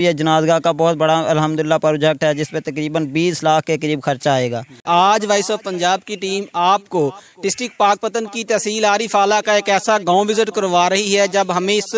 ये जनाजगा का बहुत बड़ा अल्हम्दुलिल्लाह प्रोजेक्ट है जिसपे तकरीबन 20 लाख के करीब खर्चा आएगा आज वॉइस ऑफ पंजाब की टीम आपको डिस्ट्रिक्ट पाकपतन की तहसील आरिफ आला का एक ऐसा गांव विजिट करवा रही है जब हमें इस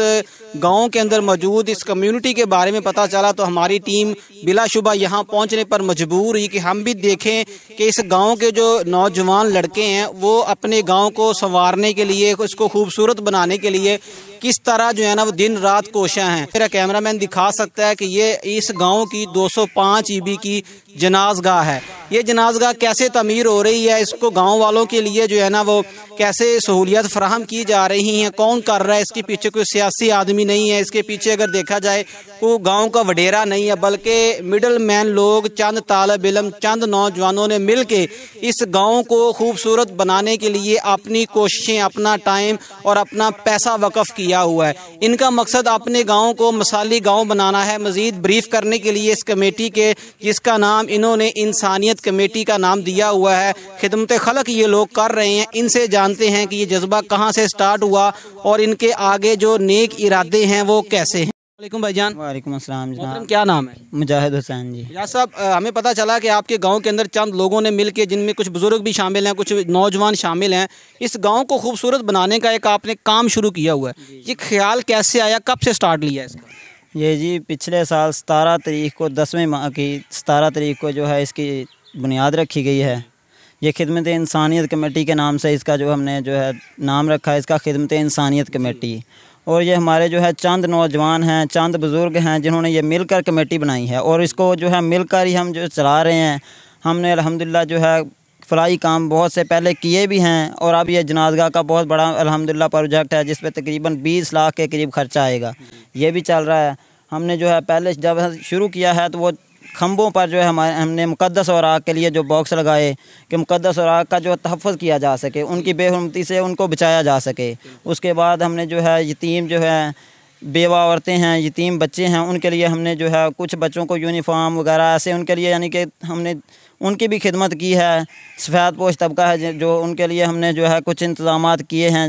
गांव के अंदर मौजूद इस कम्युनिटी के बारे में पता चला तो हमारी टीम बिलाशुबा यहाँ पहुँचने पर मजबूर हुई कि हम भी देखें कि इस गाँव के जो नौजवान लड़के हैं वो अपने गाँव को संवारने के लिए उसको खूबसूरत बनाने के लिए किस तरह जो है ना वो दिन रात कोशा है मेरा कैमरा दिखा सकता है है कि ये इस गांव की 205 ईबी की जनाजगाह है ये जनाजगाह कैसे तमीर हो रही है इसको गांव वालों के लिए जो है ना वो कैसे सहूलियत फराहम की जा रही हैं कौन कर रहा है इसके पीछे कोई सियासी आदमी नहीं है इसके पीछे अगर देखा जाए तो गांव का वडेरा नहीं है बल्कि मिडल मैन लोग चंद तालब इलम चंद नौजवानों ने मिल के इस गाँव को खूबसूरत बनाने के लिए अपनी कोशिशें अपना टाइम और अपना पैसा वक़ किया हुआ है इनका मकसद अपने गाँव को मसाली गाँव बनाना है मज़ीद ब्रीफ करने के लिए इस कमेटी के जिसका नाम इन्होंने इंसानियत कमेटी का नाम दिया हुआ है खिदमत खलक ये लोग कर रहे हैं इनसे जान जानते हैं कि ये जज्बा कहाँ से स्टार्ट हुआ और इनके आगे जो नेक इरादे हैं वो कैसे हैं वालेकुम भाईजान वालेकुम अस्सलाम जनाब क्या नाम है मुजाहिद हुसैन जी या साहब हमें पता चला कि आपके गांव के अंदर चंद लोगों ने मिलकर जिनमें कुछ बुज़ुर्ग भी शामिल हैं कुछ नौजवान शामिल हैं इस गांव को खूबसूरत बनाने का एक आपने काम शुरू किया हुआ है ये ख्याल कैसे आया कब से स्टार्ट लिया है इसका ये जी पिछले साल सतारह तारीख को दसवें माह की सतारह तारीख को जो है इसकी बुनियाद रखी गई है ये खिदमत इंसानियत कमेटी के नाम से इसका जो हमने जो है नाम रखा है इसका खिदमत इंसानियत कमेटी और ये हमारे जो है चंद नौजवान हैं चंद बुज़ुर्ग हैं जिन्होंने ये मिलकर कमेटी बनाई है और इसको जो है मिलकर ही हम जो चला रहे हैं हमने अलहमदिल्ला जो है फलाई काम बहुत से पहले किए भी हैं और अब ये जनाजगा का बहुत बड़ा अलहमदिल्ला प्रोजेक्ट है जिस पर तकरीबन 20 लाख के करीब खर्चा आएगा ये भी चल रहा है हमने जो है पहले जब शुरू किया है तो वो खम्भों पर जो है हमारे हमने मुकदस और आग के लिए जो बॉक्स लगाए कि मुकदस और आग का जो तहफ़ किया जा सके उनकी बेहरमती से उनको बचाया जा सके उसके बाद हमने जो है यतीम जो है बेवा औरतें हैं यतीम बच्चे हैं उनके लिए हमने जो है कुछ बच्चों को यूनिफॉर्म वगैरह ऐसे उनके लिए यानी कि हमने उनकी भी खिदमत की है सफ़ेद पोश तबका है जो उनके लिए हमने जो है कुछ इंतजाम किए हैं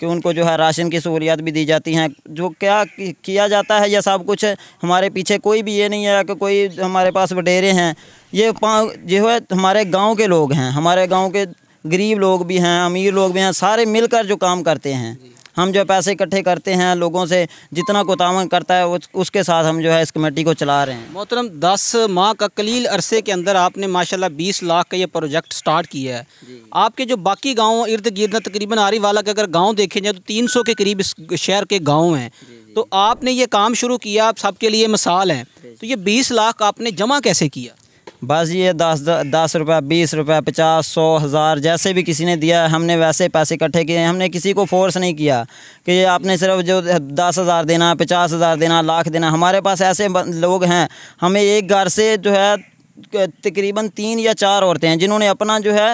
कि उनको जो है राशन की सहूलियात भी दी जाती हैं जो क्या किया जाता है यह सब कुछ हमारे पीछे कोई भी ये नहीं है कि कोई हमारे पास वडेरे हैं ये पाँव जो है हमारे गाँव के लोग हैं हमारे गाँव के गरीब लोग भी हैं अमीर लोग भी हैं सारे मिलकर जो काम करते हैं हम जो पैसे इकट्ठे करते हैं लोगों से जितना को करता है उसके साथ हम जो है इस कमेटी को चला रहे हैं मोहतरम दस माह का कलील अरसे के अंदर आपने माशाल्लाह बीस लाख का ये प्रोजेक्ट स्टार्ट किया है आपके जो बाकी गाँव इर्द गिर्द तकरीबन आरी वाला के अगर गाँव देखे जाए तो तीन सौ के करीब इस शहर के गाँव हैं तो आपने ये काम शुरू किया आप सबके लिए मिसाल हैं तो ये बीस लाख आपने जमा कैसे किया बस ये दस दस रुपये बीस रुपये पचास सौ हज़ार जैसे भी किसी ने दिया हमने वैसे पैसे इकट्ठे किए हमने किसी को फोर्स नहीं किया कि आपने सिर्फ जो दस हज़ार देना पचास हज़ार देना लाख देना हमारे पास ऐसे लोग हैं हमें एक घर से जो है तकरीबन तीन या चार औरतें हैं जिन्होंने अपना जो है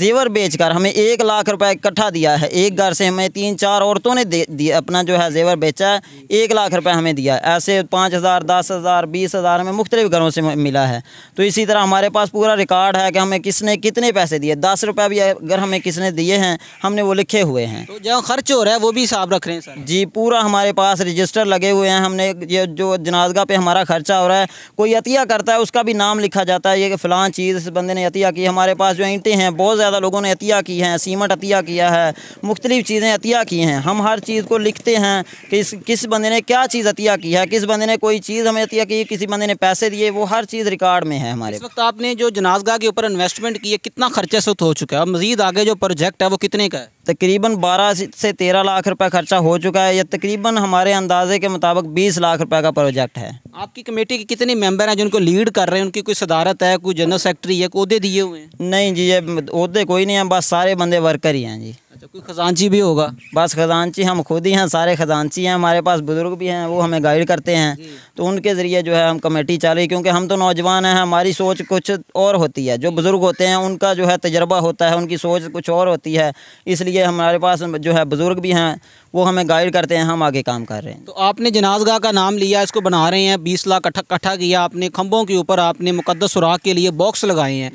जेवर बेचकर हमें एक लाख रुपए इकट्ठा दिया है एक घर से हमें तीन चार औरतों ने दे दिया अपना जो है जेवर बेचा है एक लाख रुपए हमें दिया है ऐसे पाँच हज़ार दस हज़ार बीस हज़ार हमें मुख्तलिफ घरों से मिला है तो इसी तरह हमारे पास पूरा रिकॉर्ड है कि हमें किसने कितने पैसे दिए दस रुपये भी अगर हमें किसने दिए हैं हमने वो लिखे हुए हैं तो जो खर्च हो रहा है वो भी हिसाब रख रहे हैं सर जी पूरा हमारे पास रजिस्टर लगे हुए हैं हमने ये जो जनाजगा पे हमारा खर्चा हो रहा है कोई अतिया करता है उसका भी नाम लिखा जाता है ये कि चीज़ इस बंदे ने अतिया की हमारे पास जो ईंटें हैं बहुत ज़्यादा लोगों ने अतिया की हैं सीमेंट अतिया किया है मुख्तलिफ़ चीज़ें अतिया की हैं हम हर चीज़ को लिखते हैं कि इस किस बंदे ने क्या चीज़ अतिया की है किस बंदे ने कोई चीज़ हमें अतिया की किसी बंदे ने पैसे दिए वो हर चीज़ रिकॉर्ड में है हमारे इस वक्त आपने जो जनाजगा के ऊपर इन्वेस्टमेंट की है कितना खर्चे सुत तो हो चुका है और मज़ीद आगे जो प्रोजेक्ट है वो कितने का है तकरीबन 12 से 13 लाख रुपए खर्चा हो चुका है या तकरीबन हमारे अंदाजे के मुताबिक 20 लाख रुपए का प्रोजेक्ट है आपकी कमेटी के कितने मेंबर हैं जिनको लीड कर रहे हैं उनकी कोई सदारत है कोई जनरल सेक्रेटरी है कोई दिए हुए हैं नहीं जी ये अहदे कोई नहीं है बस सारे बंदे वर्कर ही हैं जी अच्छा कोई खजानची भी होगा बस खजानची हम खुद ही हैं सारे खजानची हैं हमारे पास बुज़ुर्ग भी हैं वो हमें गाइड करते हैं तो उनके ज़रिए जो है हम कमेटी चाली क्योंकि हम तो नौजवान हैं हमारी सोच कुछ और होती है जो बुज़ुर्ग होते हैं उनका जो है तजर्बा होता है उनकी सोच कुछ और होती है इसलिए हमारे पास जो है बुज़ुर्ग भी हैं वो हमें गाइड करते हैं हम आगे काम कर रहे हैं तो आपने जनाजगा का नाम लिया इसको बना रहे हैं बीस लाख कट्ठा किया आपने खम्भों के ऊपर आपने मुकदस सुराख के लिए बॉक्स लगाए हैं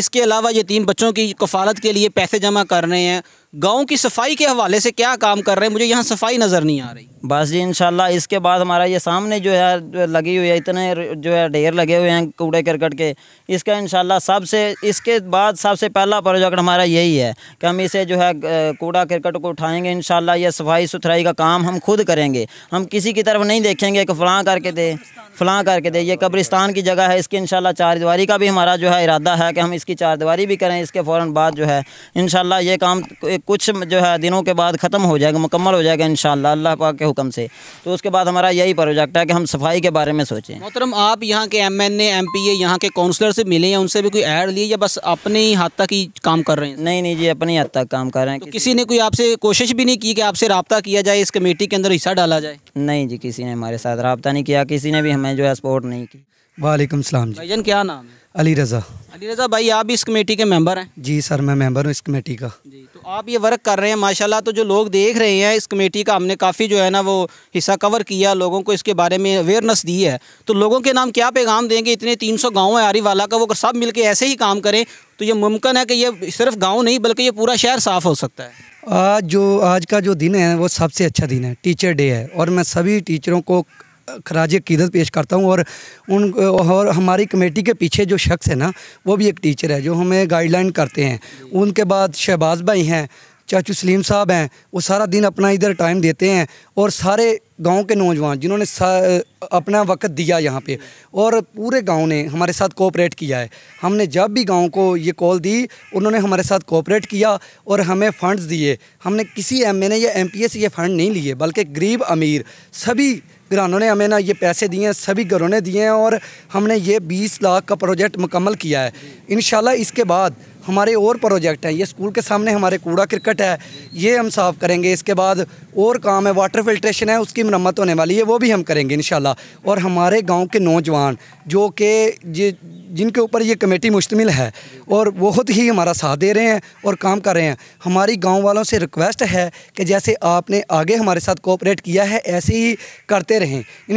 इसके अलावा ये तीन बच्चों की कफालत के लिए पैसे जमा कर रहे हैं गाँव की सफाई के हवाले से क्या काम कर रहे हैं मुझे यहाँ सफाई नज़र नहीं आ रही बस जी इनशाला इसके बाद हमारा ये सामने जो है लगी हुई है इतने जो है ढेर लगे हुए हैं कूड़े करकट के इसका इनशाला सबसे इसके बाद सबसे पहला प्रोजेक्ट हमारा यही है कि हम इसे जो है कूड़ा करकट को उठाएंगे इनशाला ये सफाई सुथराई का काम हम खुद करेंगे हम किसी की तरफ नहीं देखेंगे कि फ़लाँ करके दे फ़लाँ करके दे ये कब्रिस्तान की जगह है इसकी इनशाला चारदीवारी का भी हमारा जो है इरादा है कि हम इसकी चारदीवारी भी करें इसके फ़ौर बाद जो है इनशाला ये काम कुछ जो है दिनों के बाद ख़त्म हो जाएगा मुकम्मल हो जाएगा इनशाला अल्लाह पाक के हुक्म से तो उसके बाद हमारा यही प्रोजेक्ट है कि हम सफाई के बारे में सोचें मोहतरम आप यहाँ के M N M P A यहाँ के काउंसलर से मिले या उनसे भी कोई ऐड लिए या बस अपने ही हद तक ही काम कर रहे हैं नहीं नहीं जी अपने हद तक काम कर रहे हैं तो किसी ने कोई आपसे कोशिश भी नहीं की कि आपसे रबता किया जाए इस कमेटी के अंदर हिस्सा डाला जाए नहीं जी किसी ने हमारे साथ रबता नहीं किया किसी ने भी हमें जो है सपोर्ट नहीं की वालेकुम सलाम जी भजन क्या नाम है अली रज़ा अली रज़ा भाई आप भी इस कमेटी के मेंबर हैं जी सर मैं मेंबर हूं इस कमेटी का जी आप ये वर्क कर रहे हैं माशाल्लाह तो जो लोग देख रहे हैं इस कमेटी का हमने काफ़ी जो है ना वो हिस्सा कवर किया लोगों को इसके बारे में अवेयरनेस दी है तो लोगों के नाम क्या पैगाम देंगे इतने 300 सौ गाँव है आरीवाला का वो सब मिलके ऐसे ही काम करें तो ये मुमकिन है कि ये सिर्फ गाँव नहीं बल्कि ये पूरा शहर साफ़ हो सकता है आज जो आज का जो दिन है वो सबसे अच्छा दिन है टीचर डे है और मैं सभी टीचरों को खराज अक़ीदत पेश करता हूँ और उन और हमारी कमेटी के पीछे जो शख्स है ना वो भी एक टीचर है जो हमें गाइडलाइन करते हैं उनके बाद शहबाज भाई हैं चाचू सलीम साहब हैं वो सारा दिन अपना इधर टाइम देते हैं और सारे गांव के नौजवान जिन्होंने अपना वक्त दिया यहाँ पे और पूरे गांव ने हमारे साथ कोऑपरेट किया है हमने जब भी गांव को ये कॉल दी उन्होंने हमारे साथ कोऑपरेट किया और हमें फ़ंड्स दिए हमने किसी एम एन या एम से ये फ़ंड नहीं लिए बल्कि गरीब अमीर सभी घरानों ने हमें ना ये पैसे दिए हैं सभी घरों ने दिए हैं और हमने ये बीस लाख का प्रोजेक्ट मुकम्मल किया है इन इसके बाद हमारे और प्रोजेक्ट हैं ये स्कूल के सामने हमारे कूड़ा क्रिकेट है ये हम साफ़ करेंगे इसके बाद और काम है वाटर फिल्ट्रेशन है उसकी मरम्मत होने वाली है वो भी हम करेंगे इन और हमारे गाँव के नौजवान जो कि जिनके ऊपर ये कमेटी मुश्तमिल है और बहुत ही हमारा साथ दे रहे हैं और काम कर रहे हैं हमारी गांव वालों से रिक्वेस्ट है कि जैसे आपने आगे हमारे साथ कोऑपरेट किया है ऐसे ही करते रहें इन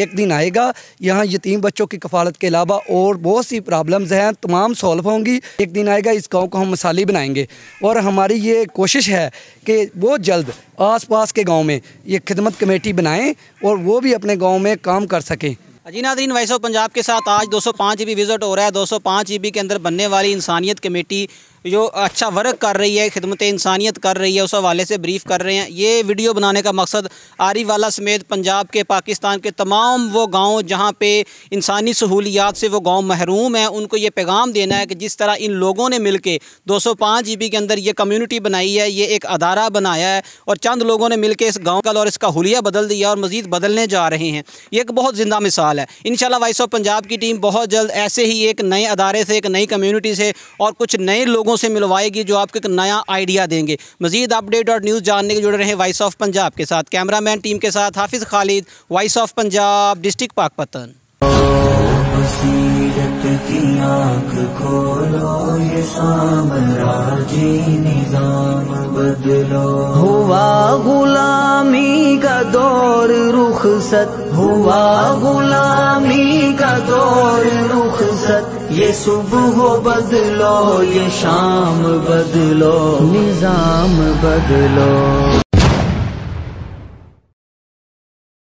एक दिन आएगा यहाँ यतीम बच्चों की कफालत के अलावा और बहुत सी प्रॉब्लम्स हैं तमाम सॉल्व होंगी एक दिन आएगा इस गाँव को हम मसाली बनाएंगे और हमारी ये कोशिश है कि बहुत जल्द आस पास के गाँव में ये खिदमत कमेटी बनाएँ और वो भी अपने गाँव में काम कर सकें जी नादरीन ऑफ पंजाब के साथ आज 205 सौ विजिट हो रहा है 205 सौ के अंदर बनने वाली इंसानियत कमेटी जो अच्छा वर्क कर रही है खिदमत इंसानियत कर रही है उस हवाले से ब्रीफ कर रहे हैं ये वीडियो बनाने का मकसद आरी वाला समेत पंजाब के पाकिस्तान के तमाम वो गाँव जहाँ पे इंसानी सहूलियात से वो गाँव महरूम है उनको ये पैगाम देना है कि जिस तरह इन लोगों ने मिल के दो सौ पाँच जी बी के अंदर ये कम्यूनिटी बनाई है ये एक अदारा बनाया है और चंद लोगों ने मिल के इस गाँव का और इसका हलिया बदल दिया और मज़ीद बदलने जा रहे हैं ये एक बहुत ज़िंदा मिसाल है इन शाला वाइस ऑफ पंजाब की टीम बहुत जल्द ऐसे ही एक नए अदारे से एक नई कम्यूनिटी से और कुछ नए लोगों लोगों से मिलवाएगी जो आपको एक नया आइडिया देंगे मजीद अपडेट और न्यूज़ जानने के जुड़े रहे वॉइस ऑफ पंजाब के साथ कैमरा मैन टीम के साथ Hafiz Khalid voice of Punjab district Pakpattan निजाम बदलो हुआ गुलामी का दौर रू रुखसत हुआ गुलामी का दौर रुखसत ये सुबह बदलो ये शाम बदलो निजाम बदलो